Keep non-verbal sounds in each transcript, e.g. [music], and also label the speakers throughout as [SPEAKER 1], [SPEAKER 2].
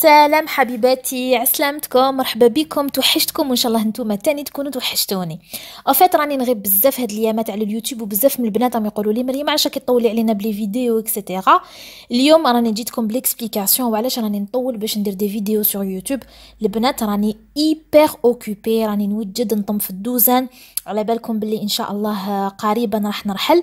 [SPEAKER 1] سلام حبيباتي عسلامتكم مرحبا بكم توحشتكم وان شاء الله نتوما تاني تكونوا توحشتوني افات راني نغيب بزاف هاد الايامات على اليوتيوب وبزاف من البنات راهم يقولوا لي مريم علاش كطولي علينا بلي فيديو اكسيتيرا اليوم راني جيتكم بليكسبليكاسيون وعلاش راني نطول باش ندير دي فيديو سور يوتيوب البنات راني ايبر اوكوبي راني نوجد نطم في الدوزان على بالكم بلي ان شاء الله قريبا راح نرحل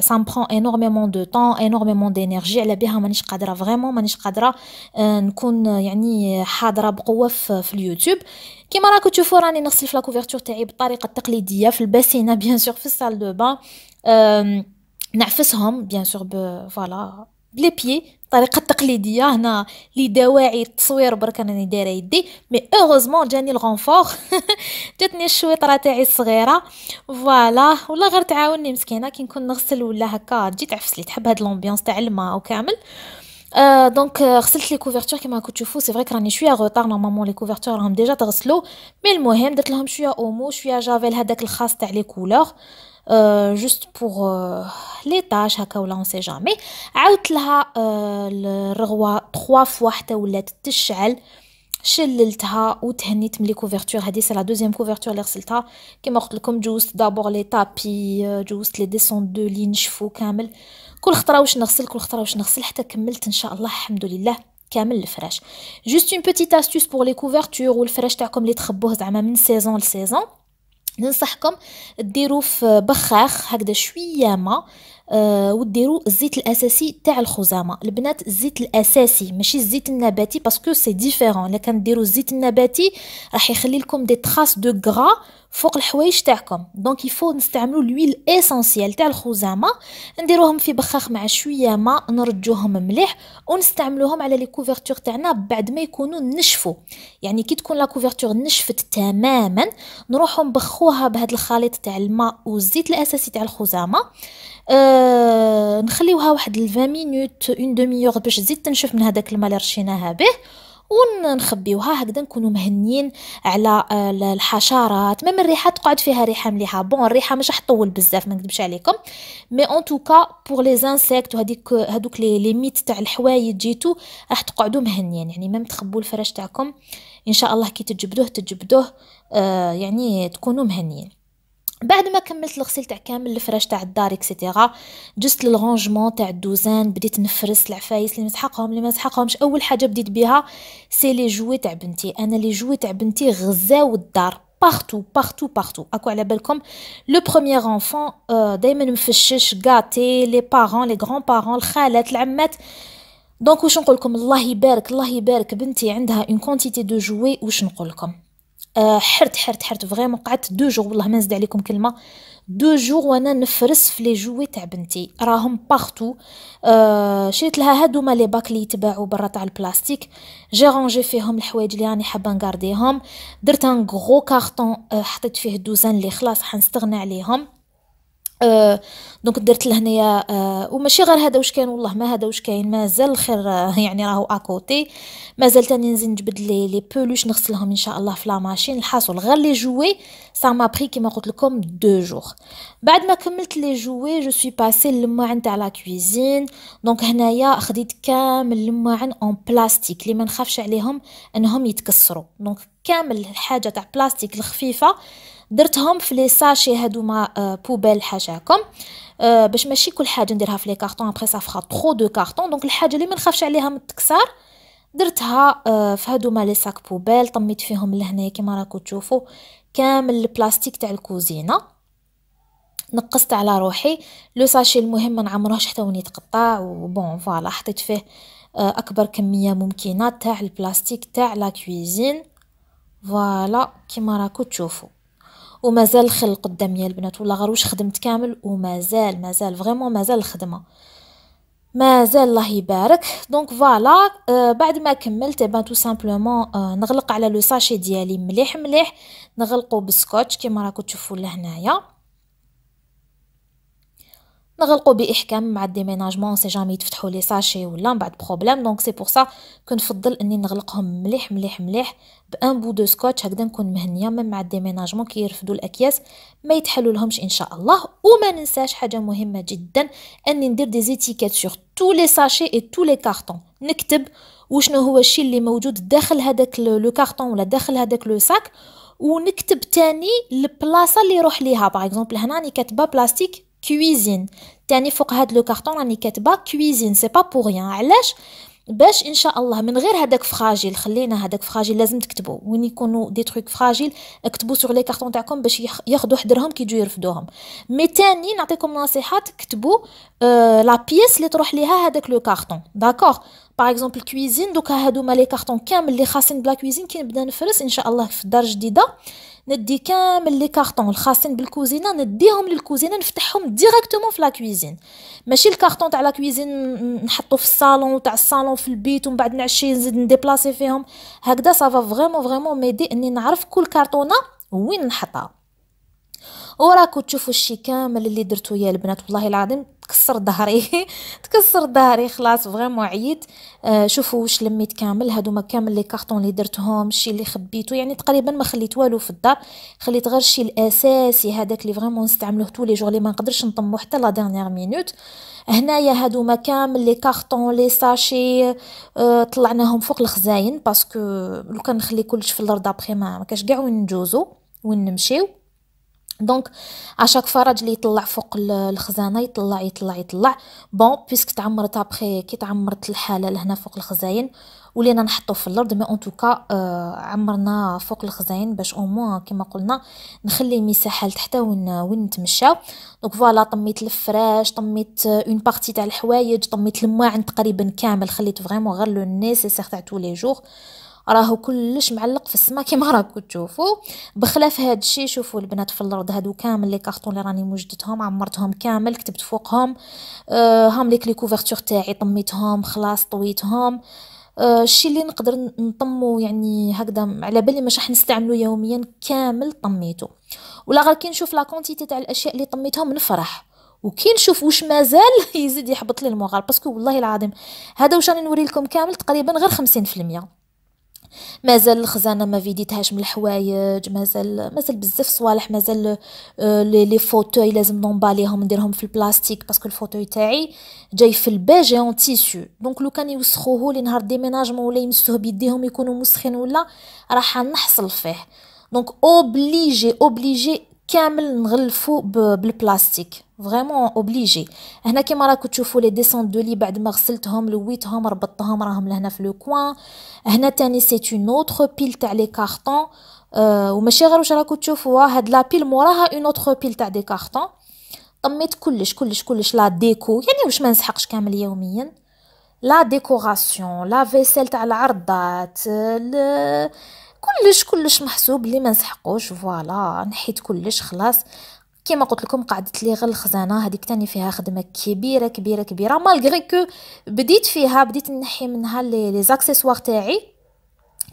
[SPEAKER 1] سان برون انورميمون دو طون انورميمون دينيرجي على بها مانيش قادره فريمون مانيش قادره نكون يعني حاضره بقوه في اليوتيوب كيما راكم تشوفوا راني نغسل في لا كوفرتور تاعي بالطريقه التقليديه في الباسينه بيان سور في السال دو با نعفسهم بيان سور فوالا بلي بيي الطريقه التقليديه هنا لدواعي التصوير برك راني دايره يدي مي اوغوزمون جاني الغونفور جاتني الشويطره تاعي الصغيره فوالا والله غير تعاوني مسكينه كي نكون نغسل ولا هكا تجي تعفس لي تحب هاد لومبيونس تاع الماء وكامل آه دونك غسلت لي كوفرتور كيما راكم تشوفوا سي فري راني شويه غوطار نورمالمون لي كوفرتور راهم ديجا تغسلوا مي المهم درت لهم شويه اومو شويه جافيل هذاك الخاص تاع لي كولور جوست بوغ لي طاش هكا ولا اون سي جامي عاودت لها الرغوه 3 فوا حتى ولات تشعل شللتها وتهنيت من لي كوفرتور سي لا دوزيام كوفرتور اللي غسلتها كيما قلت لكم جوزت دابور لي تابي جوزت لي ديسون دو لين شفو كامل كل خطره واش نغسل كل خطره واش نغسل حتى كملت ان شاء الله الحمد لله كامل الفراش جوست اون بوتيت استوس بور لي كوفرتور والفراش تاعكم اللي تخبوه زعما من سيزون لسيزون ننصحكم ديروا في بخاخ هكذا شويه ما آه وديروا الزيت الاساسي تاع الخزامه البنات الزيت الاساسي ماشي الزيت النباتي باسكو سي ديفيرون الا كان ديروا الزيت النباتي راح يخلي لكم دي تراس دو غرا فوق الحوايج تاعكم دونك يفو نستعملو لويل اسانسيال تاع الخزامه نديروهم في بخاخ مع شويه ماء نرجوهم مليح ونستعملوهم على لي كوفرتور تاعنا بعد ما يكونوا نشفوا يعني كي تكون لا كوفرتور نشفت تماما نروحو نبخوها بهذا الخليط تاع الماء والزيت الاساسي تاع الخزامه أه نخليوها واحد 20 مينوت اون دوميور باش تزيد تنشف من هذاك الماء اللي رشيناها به ونخبيوها هكذا نكونوا مهنيين على آه، الحشرات من الريحه تقعد فيها ريحه مليحه بون الريحه مش تطول بزاف ما نكذبش عليكم مي اون توكا بور لي انسيكت وهذيك هذوك لي ليميت تاع الحوايج جيتو راح تقعدوا مهنيين يعني ما تخبوا الفراش تاعكم ان شاء الله كي تجبدوه تجبدوه آه يعني تكونوا مهنيين بعد ما كملت الغسيل تاع كامل الفراش تاع الدار اكسيتيرا جست للرونجمون تاع الدوزان بديت نفرس العفايس اللي مسحقهم اللي ما مسحقهمش اول حاجه بديت بها سي لي جوي تاع بنتي انا لي جوي تاع بنتي غزاو الدار بارتو بارتو بارتو اكو على بالكم لو بروميير انفون دائما مفشش غاتي لي بارون لي غران بارون الخالات العمات دونك واش نقول لكم الله يبارك الله يبارك بنتي عندها اون كونتيتي دو جوي واش نقول لكم آه، حرت حرت حرت فريمون قعدت دو جوغ والله ما نزيد عليكم كلمه دو جوغ وانا نفرس في لي جوي تاع بنتي راهم باغتو آه شريت لها هادوما لي باك لي يتباعوا برا تاع البلاستيك جي رونجي فيهم الحوايج اللي راني حابه نغارديهم درت ان غرو كارطون حطيت فيه دوزان لي خلاص حنستغنى عليهم آه دونك درت لهنايا آه وماشي غير هذا واش كاين والله ما هذا واش كاين مازال الخير آه، يعني راهو اكوتي مازال تاني نزيد نجبد لي لي بولوش نغسلهم ان شاء الله في لا ماشين الحاصل غير لي جوي سا ما بري كيما قلت لكم دو جوغ بعد ما كملت لي جوي جو سوي باسي للماعن تاع لا كويزين دونك هنايا خديت كامل اللماعن اون بلاستيك اللي ما نخافش عليهم انهم يتكسروا دونك كامل الحاجه تاع بلاستيك الخفيفه درتهم في لي ساشي هادوما آه، بوبيل حاجاكم هكا آه، باش ماشي كل حاجه نديرها في لي كارطون ابري سافرا طرو دو كارطون دونك الحاجه اللي ما نخافش عليها من التكسار درتها آه، في هادوما لي ساك بوبيل طميت فيهم لهنايا كيما راكو تشوفوا كامل البلاستيك تاع الكوزينه نقصت على روحي لو ساشي المهم ما نعمروهش حتى وين يتقطع وبون فوالا حطيت فيه اكبر كميه ممكنه تاع البلاستيك تاع لا كويزين فوالا كيما راكو تشوفوا ومازال الخل قدامي البنات والله غير واش خدمت كامل ومازال مازال فريمون مازال الخدمه مازال الله يبارك دونك فوالا آه بعد ما كملت إيه بان تو سامبلومون آه نغلق على لو ساشي ديالي مليح مليح نغلقو بسكوتش كيما راكم تشوفوا لهنايا نغلقوا باحكام مع الديميناجمون سي جامي تفتحوا لي ساشي ولا من بعد بروبليم دونك سي بور سا كنفضل اني نغلقهم مليح مليح مليح بان بو دو سكوتش هكذا نكون مهنيه من مع الديميناجمون كي يرفدوا الاكياس ما يتحلوا لهمش ان شاء الله وما ننساش حاجه مهمه جدا اني ندير دي زيتيكات سور تو لي ساشي اي تو لي كارتون نكتب وشنو هو الشيء اللي موجود داخل هذاك لو كارتون ولا داخل هذاك لو ساك ونكتب تاني البلاصه اللي يروح ليها باغ اكزومبل هنا راني كاتبه بلاستيك كويزين تاني فوق هاد لو كارطون راني كاتبه كويزين سي با بو ريان علاش باش ان شاء الله من غير هذاك فراجيل خلينا هذاك فراجيل لازم تكتبوا وين يكونوا دي تروك فراجيل اكتبوا سور لي كارطون تاعكم باش ياخذوا حدرهم كي يجوا يرفدوهم مي تاني نعطيكم نصيحه تكتبوا آه لا بيس اللي تروح ليها هذاك لو كارطون داكوغ باغ اكزومبل كويزين دوكا هادو مالي كارطون كامل اللي خاصين بلا كويزين كي نبدا نفرس ان شاء الله في الدار الجديده ندي كامل لي كارطون الخاصين بالكوزينه نديهم للكوزينه نفتحهم ديريكتومون في لا كويزين ماشي الكارطون تاع لا كويزين نحطو في الصالون تاع الصالون في البيت ومن بعد نعشي نزيد نديبلاسي فيهم هكذا سافا فريمون فريمون ميدي اني نعرف كل كارطونه وين نحطها وراكو تشوفوا الشي كامل اللي درتو يا البنات والله العظيم تكسر ظهري [laughs] تكسر ظهري خلاص فريمون عييت آه شوفوا واش لميت كامل هادوما كامل لي كارطون اللي درتهم الشيء اللي خبيته يعني تقريبا ما خليت والو في الدار خليت غير الشيء الاساسي هذاك اللي فريمون نستعملوه طول لي جور اللي ما نقدرش نطمو حتى لا ديرنيير مينوت هنايا هادوما كامل لي كارطون لي ساشي آه طلعناهم فوق الخزاين باسكو لو كان نخلي كلش في الارض ابخي ما كاش كاع وين نجوزو وين نمشيو دونك اشاك فرج اللي يطلع فوق الخزانه يطلع يطلع يطلع بون بيسك تعمرت ابخي كي تعمرت الحاله لهنا فوق الخزاين ولينا نحطو في الارض مي اون توكا عمرنا فوق الخزاين باش او موان كيما قلنا نخلي مساحه لتحت وين وين نتمشاو دونك فوالا طميت الفراش طميت اون بارتي تاع الحوايج طميت الماعن تقريبا كامل خليت فريمون غير لو نيسيسير تاع تو لي جور راه كلش معلق في السما كيما راكم تشوفوا بخلاف هذا الشيء شوفوا البنات في الارض هادو كامل لي كارطون اللي راني وجدتهم عمرتهم كامل كتبت فوقهم آه هم ليك لي كوفرتور تاعي طميتهم خلاص طويتهم آه، الشيء اللي نقدر نطمو يعني هكذا على بالي مش راح نستعملو يوميا كامل طميته ولا غير كي نشوف لا كونتيتي تاع الاشياء اللي طميتهم نفرح وكي نشوف واش مازال [laughs] يزيد يحبط لي المغار باسكو والله العظيم هذا واش راني نوري لكم كامل تقريبا غير 50% مازال الخزانه ما فيديتهاش من الحوايج مازال مازال بزاف صوالح مازال آه، لي فوتوي لازم نومباليهم نديرهم في البلاستيك باسكو الفوتوي تاعي جاي في الباجي اون تيسو دونك لو كان يوسخوه لي نهار ديميناجمون ولا يمسوه بيديهم يكونوا مسخين ولا راح نحصل فيه دونك اوبليجي اوبليجي كامل نغلفو بالبلاستيك فريمون اوبليجي هنا كيما راكو تشوفوا لي ديسون دو لي بعد ما غسلتهم لويتهم ربطتهم راهم لهنا في لو كوان هنا تاني سي اون اوتر بيل تاع لي كارطون آه، وماشي غير واش راكو تشوفوها آه، هاد لا بيل موراها اون اوتر بيل تاع دي كارطون طميت كلش كلش كلش لا ديكو يعني واش ما نسحقش كامل يوميا لا ديكوراسيون لا فيسيل تاع العرضات كلش كلش محسوب اللي ما نسحقوش فوالا نحيت كلش خلاص كيما قلت لكم قعدت لي غير الخزانه هذيك تاني فيها خدمه كبيره كبيره كبيره مالغري كو بديت فيها بديت نحي منها لي زاكسيسوار تاعي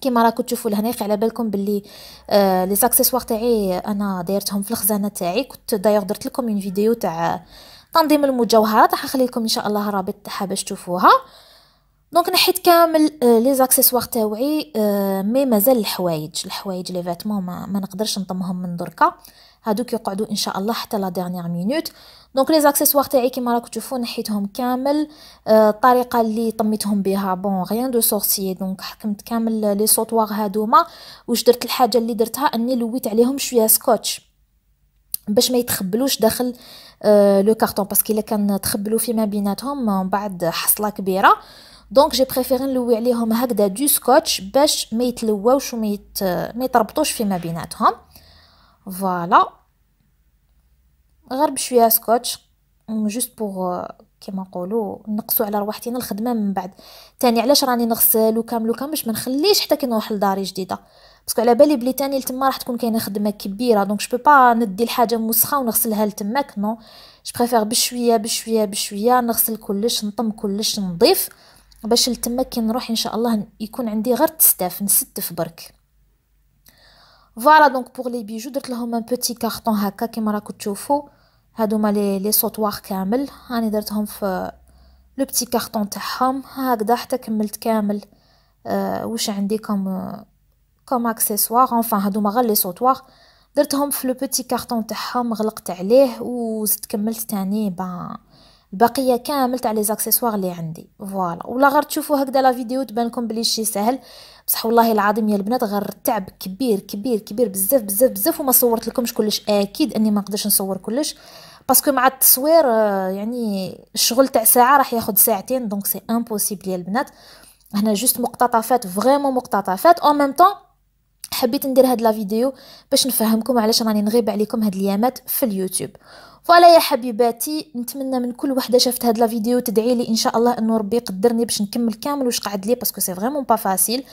[SPEAKER 1] كيما راكو تشوفوا لهنا على بالكم باللي لي زاكسيسوار تاعي انا دايرتهم في الخزانه تاعي كنت داير درت لكم اون فيديو تاع تنظيم المجوهرات راح نخلي لكم ان شاء الله رابط تاعها باش تشوفوها دونك نحيت كامل لي زاكسيسوار تاوعي مي مازال الحوايج الحوايج لي فاتمون ما, ما نقدرش نطمهم من دركا هادوك يقعدوا ان شاء الله حتى لا ديرنيير مينوت دونك لي زاكسيسوار تاعي كيما راكم تشوفوا نحيتهم كامل الطريقه اللي طميتهم بها بون غيان دو سورسي دونك حكمت كامل لي سوطوار هادوما واش درت الحاجه اللي درتها اني لويت عليهم شويه سكوتش باش ما يتخبلوش داخل لو كارطون باسكو الا كان تخبلوا فيما بيناتهم من بعد حصله كبيره دونك جي بريفيري نلوي عليهم هكذا دو سكوتش باش ما يتلواوش وما يت... ما يتربطوش فيما بيناتهم فوالا غير بشويه سكوتش جوست بوغ كيما نقولوا نقصوا على رواحتنا الخدمه من بعد تاني علاش راني نغسل وكامل وكامل باش ما نخليش حتى كي نروح لداري جديده باسكو على بالي بلي تاني لتما راح تكون كاينه خدمه كبيره دونك جو با ندي الحاجه موسخه ونغسلها لتماك نو جو بريفير بشويه بشويه بشويه نغسل كلش نطم كلش نضيف باش لتما كي نروح ان شاء الله يكون عندي غير تستاف نستف برك فوالا دونك بوغ لي بيجو درت لهم ان بوتي كارطون هكا كيما راكو تشوفو هادوما لي لي سوتوار كامل هاني درتهم في لو بتي كارطون تاعهم هكذا حتى كملت كامل أه واش عندي كوم كوم اكسسوار اونفان هادوما غير لي سوتوار درتهم في لو بيتي كارطون تاعهم غلقت عليه وزدت كملت تاني بان باقيه كامل تاع لي زاكسيسوار اللي عندي فوالا ولا غير تشوفوا هكذا لا فيديو تبان لكم بلي شي سهل بصح والله العظيم يا البنات غير التعب كبير كبير كبير بزاف بزاف بزاف وما صورت لكمش كلش اكيد اني ما نقدرش نصور كلش باسكو مع التصوير آه، يعني الشغل تاع ساعه راح ياخذ ساعتين دونك سي امبوسيبل يا البنات هنا جوست مقتطفات فريمون مقتطفات او ميم طون حبيت ندير هاد لا فيديو باش نفهمكم علاش راني نغيب عليكم هاد اليامات في اليوتيوب فوالا يا حبيباتي نتمنى من كل وحده شافت هاد لا فيديو تدعي لي ان شاء الله انه ربي يقدرني باش نكمل كامل واش قعد لي باسكو سي فريمون با فاسيل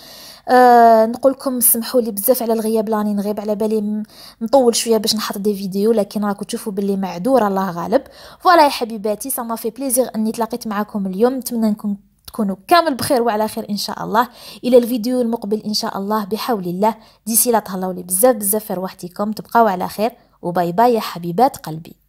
[SPEAKER 1] آه نقول لكم سمحوا لي بزاف على الغياب لاني نغيب على بالي نطول شويه باش نحط دي فيديو لكن راكم تشوفوا باللي معذوره الله غالب فوالا يا حبيباتي سا في بليزير اني تلاقيت معكم اليوم نتمنى نكون تكونوا كامل بخير وعلى خير ان شاء الله الى الفيديو المقبل ان شاء الله بحول الله ديسي لا تهلاو لي بزاف بزاف في رواحتكم تبقاو على خير وباي باي يا حبيبات قلبي